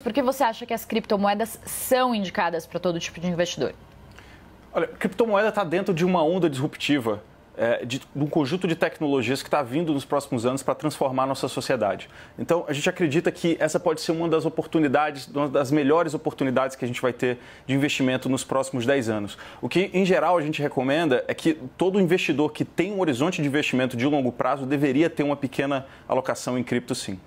Por que você acha que as criptomoedas são indicadas para todo tipo de investidor? Olha, criptomoeda está dentro de uma onda disruptiva é, de, de, um conjunto de tecnologias que está vindo nos próximos anos para transformar a nossa sociedade. Então, a gente acredita que essa pode ser uma das oportunidades, uma das melhores oportunidades que a gente vai ter de investimento nos próximos 10 anos. O que, em geral, a gente recomenda é que todo investidor que tem um horizonte de investimento de longo prazo deveria ter uma pequena alocação em cripto, sim.